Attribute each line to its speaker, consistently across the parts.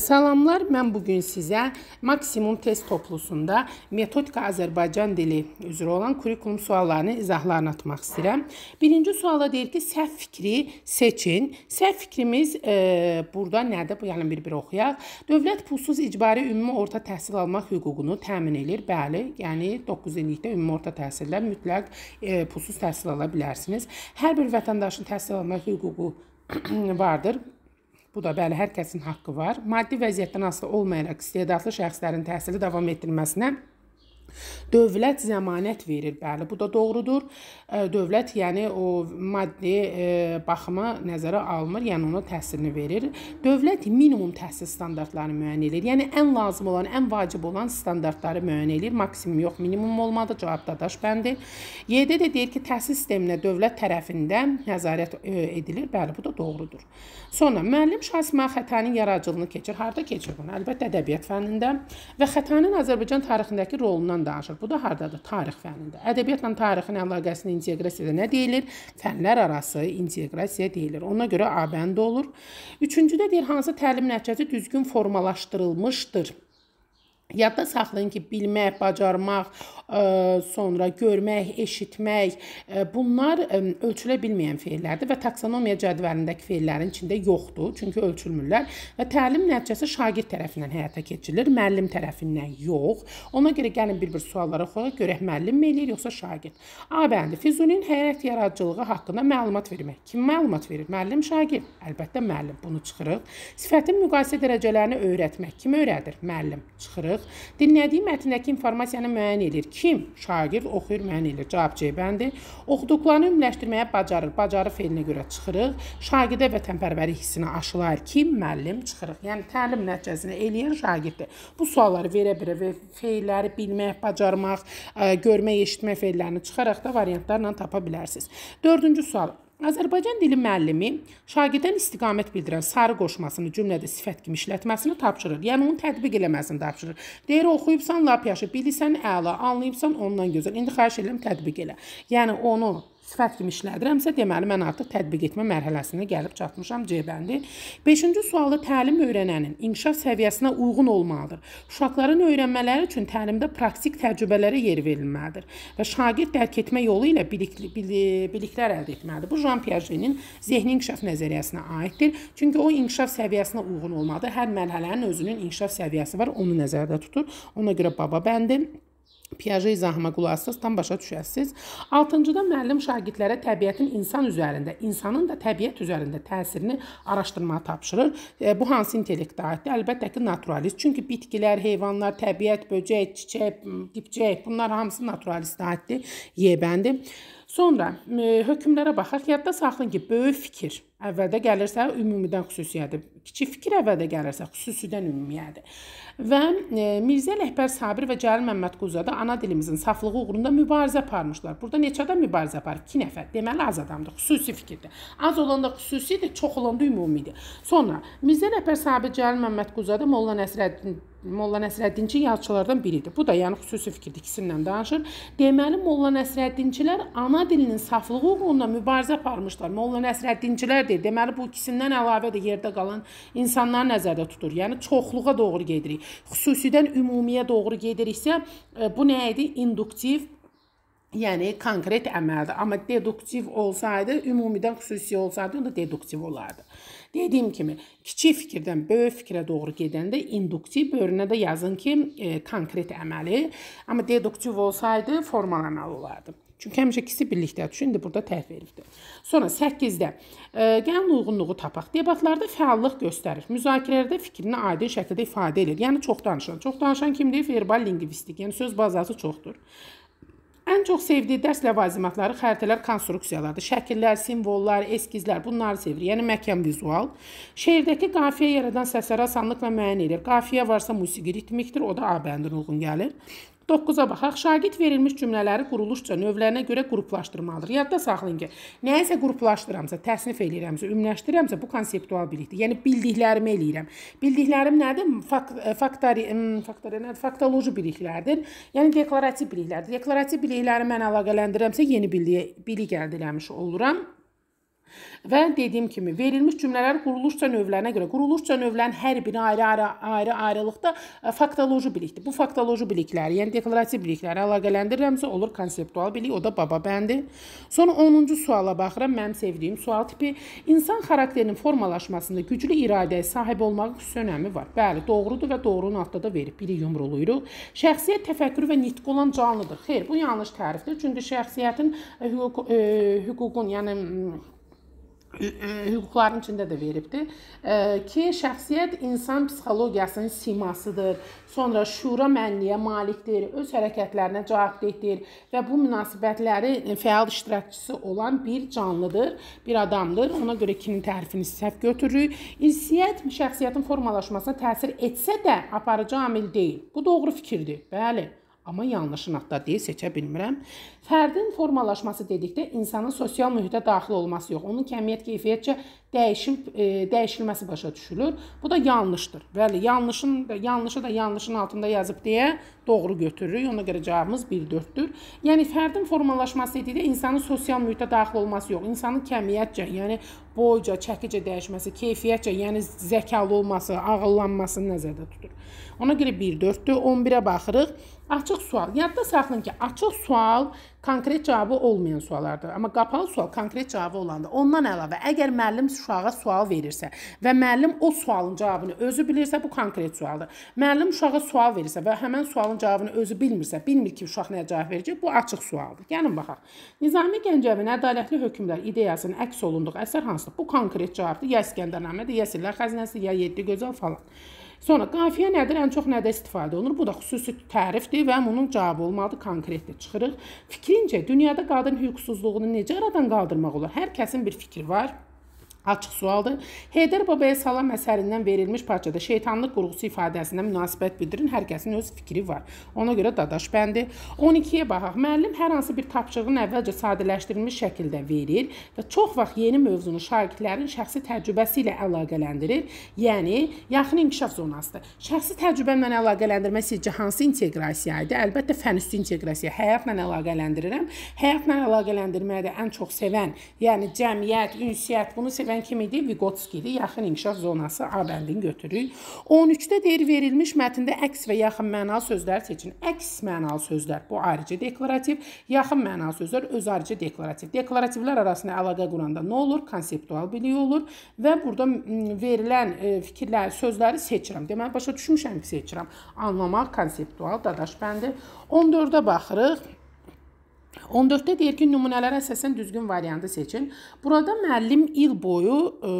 Speaker 1: Salamlar, mən bugün sizə maksimum test toplusunda metodika Azərbaycan dili üzrə olan kurikulum suallarını izahlarını atmaq istəyirəm. Birinci sualda deyir ki, səhv fikri seçin. Səhv fikrimiz e, burada nədir? Yəni, bir-bir oxuyaq. Dövlət pulsuz icbari ümumi orta təhsil almaq hüququnu təmin edir. Bəli, yəni 9 illikdə ümumi orta təhsildə mütləq e, pulsuz təhsil ala bilərsiniz. Hər bir vətəndaşın təhsil almaq hüququ vardır. Bu da bəli, hər kəsin haqqı var. Maddi vəziyyətdən asılı olmayaraq istedadlı şəxslərin təhsili davam etdirməsinə Dövlət zəmanət verir. Bəli, bu da doğrudur. Dövlət, yəni o maddi baxımı nəzərə almır, yəni ona təsirini verir. Dövlət minimum təhsil standartlarını müəyyən edir. Yəni ən lazım olan, ən vacib olan standartları müəyyən edir. Maksimum yox, minimum olmadı. Cavab dadaş bəndi. YD də deyir ki, təhsil sisteminə dövlət tərəfindən nəzarət edilir. Bəli, bu da doğrudur. Sonra müəllim şahsmə xətanın yaradıcılığını keçir. Harda keçir bunu? Əlbəttə ədəbiyyat fənnində və xətanın Azərbaycan tarixindəki rolundan fənindən danışır. Bu da hardadır? Tarix fənnində. Ədəbiyyatla tarixin əlaqəsini inteqrasiyada nə deyilir? Fənlər arası inteqrasiya deyilir. Ona görə A bəndi olur. Üçüncüdə deyir hansı təlim nəticəsi düzgün formalaşdırılmışdır? Yadda saxlayın ki, bilmək, bacarmaq, e, sonra görmək, eşitmək, e, bunlar e, ölçülə bilməyən feillərdir və taksonomiya cədvəlindəki feillərin içində yoxdur, çünki ölçülmürlər və təlim nəticəsi şagird tərəfindən həyata keçirilir, müəllim tərəfindən yox. Ona görə gəlin bir-bir suallara xoyaq, görək müəllim eləyir yoxsa şagird. A bəndi Füzulinin həyat yaradıcılığı haqqında məlumat vermək. Kim məlumat verir? Müəllim, şagird. Əlbəttə müəllim. Bunu çıxırıq. Sifətin müqayisə dərəcələrini öyrətmək. Kim öyrədir? Müəllim. Çıxırıq yazırıq. Dinlədiyi mətndəki informasiyanı müəyyən edir. Kim? Şagird oxuyur, müəyyən edir. Cavab C bəndir. Oxuduqlarını ümumiləşdirməyə bacarır. Bacarı fe'ilinə görə çıxırıq. Şagirdə vətənpərvərlik hissini aşılayır. Kim? Müəllim çıxırıq. Yəni təlim nəticəsini eləyən şagirddir. Bu sualları verə-birə və feilləri bilmək, bacarmaq, ə, e, görmək, eşitmək feillərini çıxaraq da variantlarla tapa bilərsiniz. 4-cü sual. Azərbaycan dili müəllimi şagirdən istiqamət bildirən sarı qoşmasını cümlədə sifət kimi işlətməsini tapşırır. Yəni onu tətbiq eləməsini tapşırır. Deyir, oxuyubsan lap yaxşı, bilirsən əla, anlayıbsan ondan gözəl. İndi xahiş edirəm tətbiq elə. Yəni onu sifət kimi işlədirəmsə, deməli mən artıq tətbiq etmə mərhələsinə gəlib çatmışam C bəndi. 5-ci sualda təlim öyrənənin inkişaf səviyyəsinə uyğun olmalıdır. Uşaqların öyrənmələri üçün təlimdə praktik təcrübələrə yer verilməlidir və şagird dərk etmə yolu ilə bilikli, biliklər əldə etməlidir. Bu Jean Piaget-in zehni inkişaf nəzəriyyəsinə aiddir. Çünki o inkişaf səviyyəsinə uyğun olmalıdır. Hər mərhələnin özünün inkişaf səviyyəsi var, onu nəzərdə tutur. Ona görə baba bəndi Piaget izahıma qulaq assız, tam başa düşəsiz. 6-cıda müəllim şagirdlərə təbiətin insan üzərində, insanın da təbiət üzərində təsirini araşdırmağı tapşırır. E, bu hansı intellektə aiddir? Əlbəttə ki, naturalist. Çünki bitkilər, heyvanlar, təbiət, böcək, çiçək, dipçək, bunlar hamısı naturalistə aiddir. Yebəndir. Sonra e, hökmlərə baxaq. Yadda saxlayın ki, böyük fikir əvvəldə gəlirsə ümumidən xüsusiyyədir. Kiçik fikir əvvəldə gəlirsə xüsusidən ümumiyədir. Və e, Mirzə Ələkbər Sabir və Cəlil Məmmədquluzadə ana dilimizin saflığı uğrunda mübarizə aparmışlar. Burada neçə adam mübarizə aparıb? 2 nəfər. Deməli az adamdır, xüsusi fikirdir. Az olanda xüsusidir, çox olanda ümumidir. Sonra Mirzə Ələkbər Sabir, Cəlil Məmmədquluzadə Molla Nəsrəddin Molla Nəsrəddinçi yazıçılardan biridir. Bu da yəni xüsusi fikirdir, ikisindən danışır. Deməli Molla Nəsrəddinçilər ana dilinin saflığı uğrunda mübarizə aparmışlar. Molla Nəsrəddinçilər deyil. Deməli bu ikisindən əlavə də yerdə qalan insanlar nəzərdə tutur. Yəni çoxluğa doğru gedirik. Xüsusidən ümumiyə doğru gediriksə, e, bu nə idi? İnduktiv yəni konkret əməldir. Amma deduktiv olsaydı, ümumidən xüsusi olsaydı, onda deduktiv olardı. Dediyim kimi, kiçik fikirdən böyük fikrə doğru gedəndə induktiv bölünə də yazın ki, e, konkret əməli, amma deduktiv olsaydı formal əməl olardı. Çünki həmişə ikisi birlikdədir. Çünki burada təhv veribdir. Sonra 8-də e, gəlin uyğunluğu tapaq. Debatlarda fəallıq göstərir. Müzakirələrdə fikrini aydın şəkildə ifadə edir. Yəni çox danışan. Çox danışan kimdir? Verbal lingvistik. Yəni söz bazası çoxdur. Ən çox sevdiyi dərs ləvazimatları xəritələr konstruksiyalardır. Şəkillər, simvollar, eskizlər bunları sevir. Yəni məkan vizual. Şeirdəki qafiyə yaradan səslər asanlıqla müəyyən edir. Qafiyə varsa musiqi ritmikdir, o da A bəndinə uyğun gəlir. 9-a baxaq. Şagird verilmiş cümlələri quruluşca növlərinə görə qruplaşdırmalıdır. Yadda saxlayın ki, nəyisə qruplaşdıramsa, təsnif eləyirəmsə, ümumləşdirəmsə bu konseptual bilikdir. Yəni bildiklərimi eləyirəm. Bildiklərim nədir? Fakt e, faktori faktori nədir? Faktoloji biliklərdir. Yəni deklarativ biliklərdir. Deklarativ bilikləri mən əlaqələndirəmsə yeni bilik bilik əldə etmiş oluram. Və dediyim kimi, verilmiş cümlələr quruluşca növlərinə görə, quruluşca növlərin hər biri ayrı-ayrılıqda ayrı, e, faktoloji bilikdir. Bu faktoloji bilikləri, yəni deklarativ bilikləri əlaqələndirirəmsə, olur konseptual bilik, o da baba bəndi. Sonra 10-cu suala baxıram, mənim sevdiyim sual tipi. İnsan xarakterinin formalaşmasında güclü iradəyə sahib olmağın xüsusi önəmi var. Bəli, doğrudur və doğrunun altında da verib, biri yumruluyuruq. Şəxsiyyət təfəkkür və nitq olan canlıdır. Xeyr, bu yanlış tərifdir. Çünki şəxsiyyətin e, hüquq, e, hüququn, yəni hüquqların içində də veribdi e, ki, şəxsiyyət insan psixologiyasının simasıdır. Sonra şura mənliyə malikdir, öz hərəkətlərinə cavabdehdir və bu münasibətləri fəal iştirakçısı olan bir canlıdır, bir adamdır. Ona görə ikinin tərifini səhv götürürük. İnsiyyət şəxsiyyətin formalaşmasına təsir etsə də aparıcı amil deyil. Bu doğru fikirdir. Bəli. Amma yanlışın adda deyə seçə bilmirəm. Fərdin formalaşması dedikdə insanın sosial mühitə daxil olması yox, onun kəmiyyət keyfiyyətcə dəyişim e, dəyişilməsi başa düşülür. Bu da yanlışdır. Bəli, yanlışın yanlışı da yanlışın altında yazıb deyə doğru götürürük. Ona görə cavabımız 1-4-dür. Yəni fərdin formalaşması dedikdə insanın sosial mühitə daxil olması yox, insanın kəmiyyətcə, yəni boyca, çəkicə dəyişməsi, keyfiyyətcə, yəni zəkalı olması, ağıllanması nəzərdə tutur. Ona görə 1-4-dür. 11-ə baxırıq. Açıq sual. Yadda saxlayın ki, açıq sual konkret cavabı olmayan suallardır. Amma qapalı sual konkret cavabı olanda. Ondan əlavə əgər müəllim uşağa sual verirsə və müəllim o sualın cavabını özü bilirsə, bu konkret sualdır. Müəllim uşağa sual verirsə və həmin sualın cavabını özü bilmirsə, bilmir ki, uşaq nə cavab verəcək, bu açıq sualdır. Gəlin baxaq. Nizami Gəncəvin ədalətli hökmlər ideyasının əks olunduğu əsər hansıdır? Bu konkret cavabdır. Ya İskəndərnamədir, ya Sillər xəzinəsidir, ya Yeddi gözəl falan. Sonra qafiyə nədir? Ən çox nədə istifadə olunur? Bu da xüsusi tərifdir və bunun cavabı olmalıdır, konkretdir. Çıxırıq. Fikrincə dünyada qadın hüquqsuzluğunu necə aradan qaldırmaq olar? Hər kəsin bir fikri var. Açıq sualdır. Heydər Babaya salam əsərindən verilmiş parçada şeytanlıq qurğusu ifadəsinə münasibət bildirin. Hər kəsin öz fikri var. Ona görə dadaş bəndi. 12-yə baxaq. Müəllim hər hansı bir tapşırığın əvvəlcə sadələşdirilmiş şəkildə verir və çox vaxt yeni mövzunu şagirdlərin şəxsi təcrübəsi ilə əlaqələndirir. Yəni, yaxın inkişaf zonasıdır. Şəxsi təcrübəmlə əlaqələndirmə sizcə hansı inteqrasiya idi? Əlbəttə, fən üstü inteqrasiya. Həyatla əlaqələndirirəm. Həyatla əlaqələndirməyi də ən çox sevən, yəni cəmiyyət, ünsiyyət bunu sevən verilən kim idi? Vygotsky idi. Yaxın inkişaf zonası A bəndini götürürük. 13-də deyir verilmiş mətndə əks və yaxın mənalı sözləri seçin. Əks mənalı sözlər bu ayrıca deklarativ, yaxın mənalı sözlər öz ayrıca deklarativ. Deklarativlər arasında əlaqə quranda nə olur? Konseptual bilik olur və burada mm, verilən e, fikirləri, sözləri seçirəm. Deməli başa düşmüşəm ki, seçirəm. Anlamaq konseptual dadaş bəndi. 14-də baxırıq. 14-də deyir ki, nümunələrə əsasən düzgün variantı seçin. Burada müəllim il boyu, e,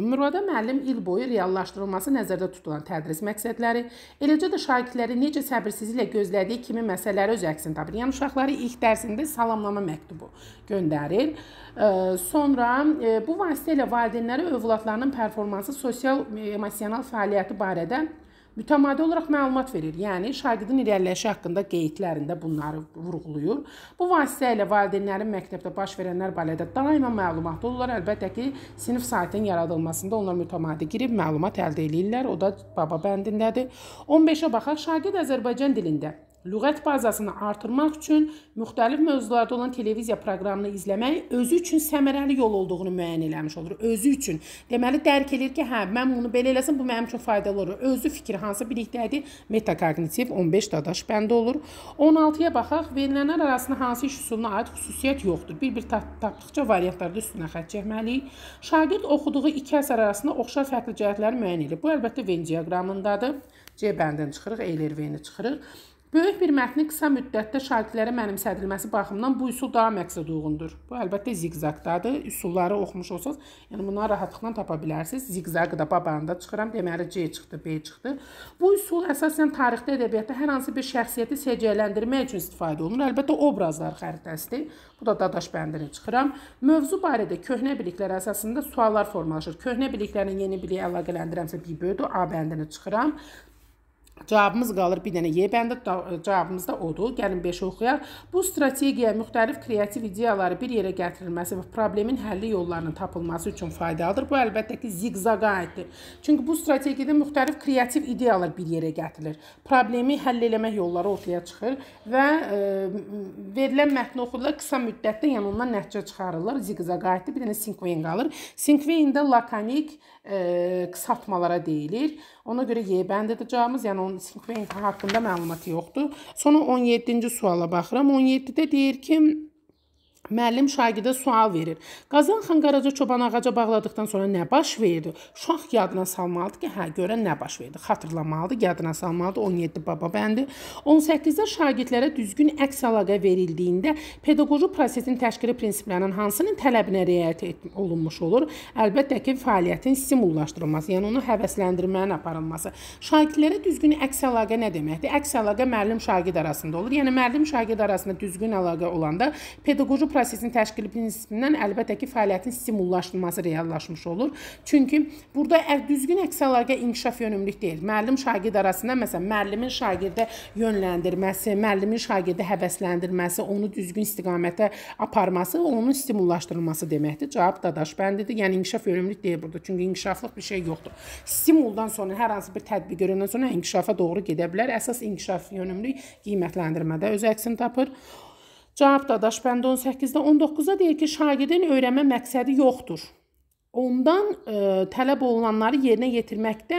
Speaker 1: ə, burada müəllim il boyu reallaşdırılması nəzərdə tutulan tədris məqsədləri, eləcə də şagirdləri necə səbirsizliklə gözlədiyi kimi məsələləri öz əksini tapır. Yəni uşaqları ilk dərsində salamlama məktubu göndərir. Ə, e, sonra ə, e, bu vasitə ilə valideynlərə övladlarının performansı, sosial emosional fəaliyyəti barədə mütəmadi olaraq məlumat verir. Yəni şagirdin irəliləyişi haqqında qeydlərində bunları vurğulayır. Bu vasitə ilə valideynlərin məktəbdə baş verənlər barədə daima məlumatlı olurlar. Əlbəttə ki, sinif saatının yaradılmasında onlar mütəmadi girib məlumat əldə eləyirlər. O da baba bəndindədir. 15-ə baxaq şagird Azərbaycan dilində Lüğət bazasını artırmaq üçün müxtəlif mövzularda olan televiziya proqramını izləmək özü üçün səmərəli yol olduğunu müəyyən eləmiş olur. Özü üçün. Deməli dərk edir ki, hə, mən bunu belə eləsəm bu mənim üçün faydalı olur. Özü fikri hansı bilikdədir? Metakognitiv 15 dadaş bəndi olur. 16-ya baxaq. Verilənlər arasında hansı iş üsuluna aid xüsusiyyət yoxdur? Bir-bir tapdıqca variantlarda üstünə xətt çəkməliyik. Şagird oxuduğu iki əsər arasında oxşar fərqli cəhətləri müəyyən edir. Bu əlbəttə Venn diaqramındadır. C bəndini çıxırıq, Eyler Venni çıxırıq. Böyük bir mətnin qısa müddətdə şagirdlərə mənimsədilməsi baxımından bu üsul daha məqsəd uyğundur. Bu əlbəttə ziqzaqdadır. Üsulları oxumuş olsanız, yəni bunları rahatlıqla tapa bilərsiniz. Ziqzaqı da babanda çıxıram, deməli C çıxdı, B çıxdı. Bu üsul əsasən tarixdə, ədəbiyyatda hər hansı bir şəxsiyyəti səciyyələndirmək üçün istifadə olunur. Əlbəttə obrazlar xəritəsidir. Bu da dadaş bəndini çıxıram. Mövzu barədə köhnə biliklər əsasında suallar formalaşır. Köhnə biliklərin yeni biliyi əlaqələndirəmsə bir böldü, A bəndini çıxıram. Cavabımız qalır bir dənə Y bəndi, cavabımız da odur. Gəlin 5-i oxuyaq. Bu strategiya müxtəlif kreativ ideyaları bir yerə gətirilməsi və problemin həlli yollarının tapılması üçün faydalıdır. Bu əlbəttə ki, zigzaqa aiddir. Çünki bu strategiyada müxtəlif kreativ ideyalar bir yerə gətirilir. Problemi həll eləmək yolları ortaya çıxır və e, verilən mətni oxudular, qısa müddətdə yəni ondan nəticə çıxarırlar. Zigzaqa aiddir. Bir dənə sinkveyn qalır. Sinkveyn də lakonik e, qısaltmalara deyilir. Ona görə Y bəndi də cavabımız, yəni onun istilik və inkar haqqında məlumatı yoxdur. Sonra 17-ci suala baxıram. 17-də deyir ki, müəllim şagirdə sual verir. Qazanxan Qaraca çoban ağaca bağladıqdan sonra nə baş verdi? Uşaq yadına salmalıdır ki, hə, görən nə baş verdi? Xatırlamalıdır, yadına salmalıdır. 17 baba bəndi. 18-də şagirdlərə düzgün əks əlaqə verildiyində pedaqoji prosesin təşkili prinsiplərinin hansının tələbinə riayət olunmuş olur? Əlbəttə ki, fəaliyyətin stimullaşdırılması, yəni onu həvəsləndirmənin aparılması. Şagirdlərə düzgün əks əlaqə nə deməkdir? Əks əlaqə müəllim-şagird arasında olur. Yəni müəllim-şagird arasında düzgün əlaqə olanda pedaqoji proses prosesin təşkili prinsipindən əlbəttə ki, fəaliyyətin stimullaşdırılması reallaşmış olur. Çünki burada düzgün əks əlaqə inkişaf yönümlük deyil. Müəllim şagird arasında məsələn müəllimin şagirdə yönləndirməsi, müəllimin şagirdə həvəsləndirməsi, onu düzgün istiqamətə aparması, onun stimullaşdırılması deməkdir. Cavab Dadaş bəndidir. Yəni inkişaf yönümlük deyil burada. Çünki inkişaflıq bir şey yoxdur. Stimuldan sonra hər hansı bir tədbiq görəndən sonra inkişafa doğru gedə bilər. Əsas inkişaf yönümlük qiymətləndirmədə öz əksini tapır. Cavab dadaş bəndə 18-də 19-a deyir ki, şagirdin öyrənmə məqsədi yoxdur. Ondan e, tələb olunanları yerinə yetirməkdə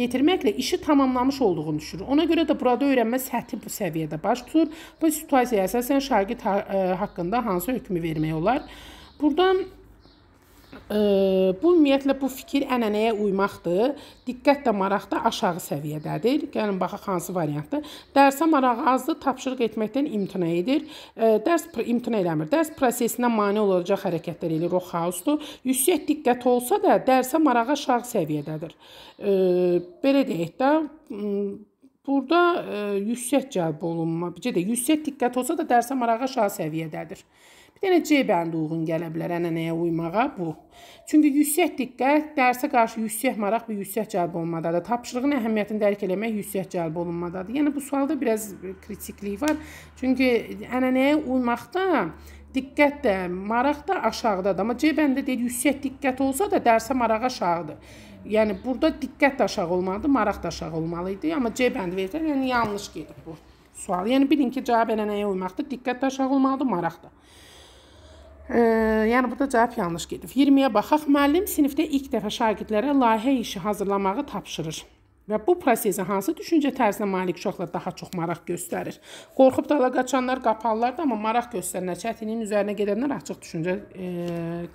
Speaker 1: yetirməklə işi tamamlamış olduğunu düşünür. Ona görə də burada öyrənmə səthi bu səviyyədə baş tutur. Bu situasiyaya əsasən şagird ha e, haqqında hansı hökmü vermək olar? Burdan Bu ümumiyyətlə bu fikir ənənəyə uymaqdır. Diqqət də maraq da aşağı səviyyədədir. Gəlin baxaq hansı variantdır. Dərsə marağı azdır, tapşırıq etməkdən imtina edir. Dərs imtina eləmir. Dərs prosesinə mane olacaq hərəkətlər eləyir. O xaosdur. Üsuliyyət diqqət olsa da dərsə marağı aşağı səviyyədədir. Belə deyək də Burada e, yüksək cəlb olunma, bir də yüksək diqqət olsa da dərsə marağı aşağı səviyyədədir. Yəni C bəndi uyğun gələ bilər ənənəyə uymağa bu. Çünki yüksək diqqət dərsə qarşı yüksək maraq və yüksək cəlb olmadadır. Tapşırığın əhəmiyyətini dərk eləmək yüksək cəlb olunmadadır. Yəni bu sualda biraz kritiklik var. Çünki ənənəyə uymaqda diqqət də, maraq da aşağıdadır. Amma C bəndə deyir yüksək diqqət olsa da dərsə maraq aşağıdır. Yəni burada diqqət də aşağı olmalıdır, maraq da aşağı olmalı idi. Amma C bəndi verirlər, yəni yanlış gedib bu sual. Yəni bilin ki, cavab ənənəyə uymaqdır, diqqət də aşağı olmalıdır, maraq da. Ee, yəni burada cavab yanlış gedir. 20-yə baxaq. Müəllim sinifdə ilk dəfə şagirdlərə layihə işi hazırlamağı tapşırır. Və bu prosesə hansı düşüncə tərzinə malik uşaqlar daha çox maraq göstərir? Qorxub dala qaçanlar qapalılardır, amma maraq göstərənlər, çətinliyin üzərinə gedənlər açıq düşüncə e,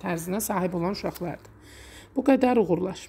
Speaker 1: tərzinə sahib olan uşaqlardır. Bu qədər uğurlar.